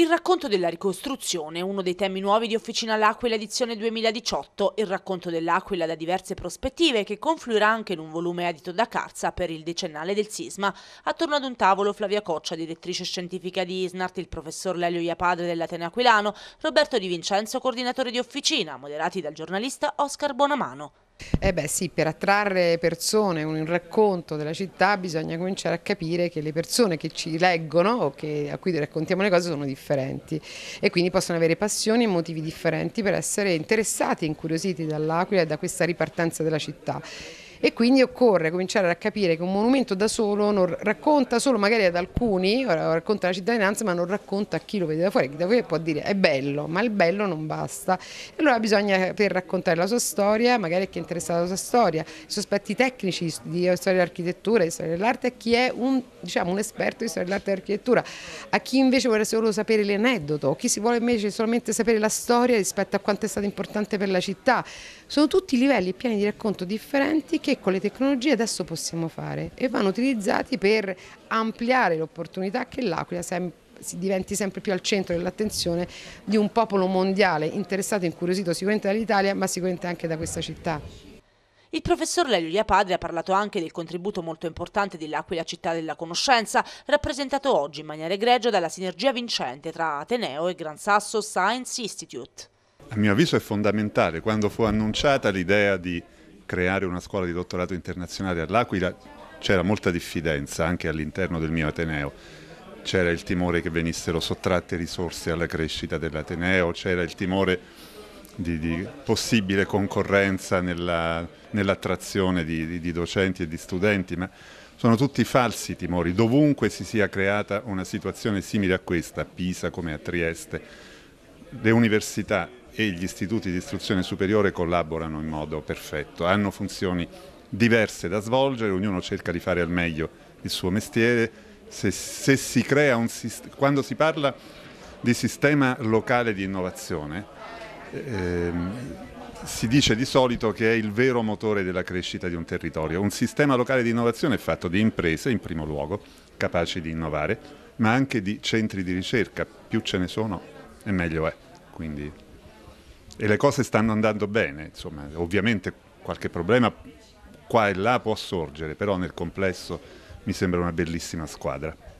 Il racconto della ricostruzione, uno dei temi nuovi di Officina L'Aquila edizione 2018, il racconto dell'Aquila da diverse prospettive che confluirà anche in un volume edito da Carza per il decennale del sisma. Attorno ad un tavolo Flavia Coccia, direttrice scientifica di Isnart, il professor Lelio Iapadre dell'Atene Aquilano, Roberto Di Vincenzo, coordinatore di Officina, moderati dal giornalista Oscar Bonamano. Eh beh sì, per attrarre persone, un racconto della città bisogna cominciare a capire che le persone che ci leggono o che, a cui raccontiamo le cose sono differenti e quindi possono avere passioni e motivi differenti per essere interessati e incuriositi dall'Aquila e da questa ripartenza della città e quindi occorre cominciare a capire che un monumento da solo non racconta solo magari ad alcuni, racconta la cittadinanza ma non racconta a chi lo vede da fuori, chi da fuori può dire è bello, ma il bello non basta. Allora bisogna per raccontare la sua storia, magari a chi è interessato alla sua storia, i suoi aspetti tecnici di storia dell'architettura, di storia dell'arte, a chi è un, diciamo, un esperto di storia dell'arte e dell'architettura, a chi invece vuole solo sapere l'aneddoto, a chi si vuole invece solamente sapere la storia rispetto a quanto è stato importante per la città. Sono tutti livelli e piani di racconto differenti che che con le tecnologie adesso possiamo fare e vanno utilizzati per ampliare l'opportunità che l'Aquila sempre si diventi sempre più al centro dell'attenzione di un popolo mondiale interessato e incuriosito sicuramente dall'Italia ma sicuramente anche da questa città. Il professor Lelio Padre ha parlato anche del contributo molto importante dell'Aquila Città della Conoscenza, rappresentato oggi in maniera egregia dalla sinergia vincente tra Ateneo e Gran Sasso Science Institute. A mio avviso è fondamentale quando fu annunciata l'idea di creare una scuola di dottorato internazionale all'Aquila c'era molta diffidenza anche all'interno del mio Ateneo. C'era il timore che venissero sottratte risorse alla crescita dell'Ateneo, c'era il timore di, di possibile concorrenza nella, nell'attrazione di, di, di docenti e di studenti, ma sono tutti falsi timori. Dovunque si sia creata una situazione simile a questa, a Pisa come a Trieste, le università e gli istituti di istruzione superiore collaborano in modo perfetto, hanno funzioni diverse da svolgere, ognuno cerca di fare al meglio il suo mestiere, se, se si crea un quando si parla di sistema locale di innovazione, ehm, si dice di solito che è il vero motore della crescita di un territorio. Un sistema locale di innovazione è fatto di imprese, in primo luogo, capaci di innovare, ma anche di centri di ricerca. Più ce ne sono e meglio è. Quindi e le cose stanno andando bene, insomma, ovviamente qualche problema qua e là può sorgere, però nel complesso mi sembra una bellissima squadra.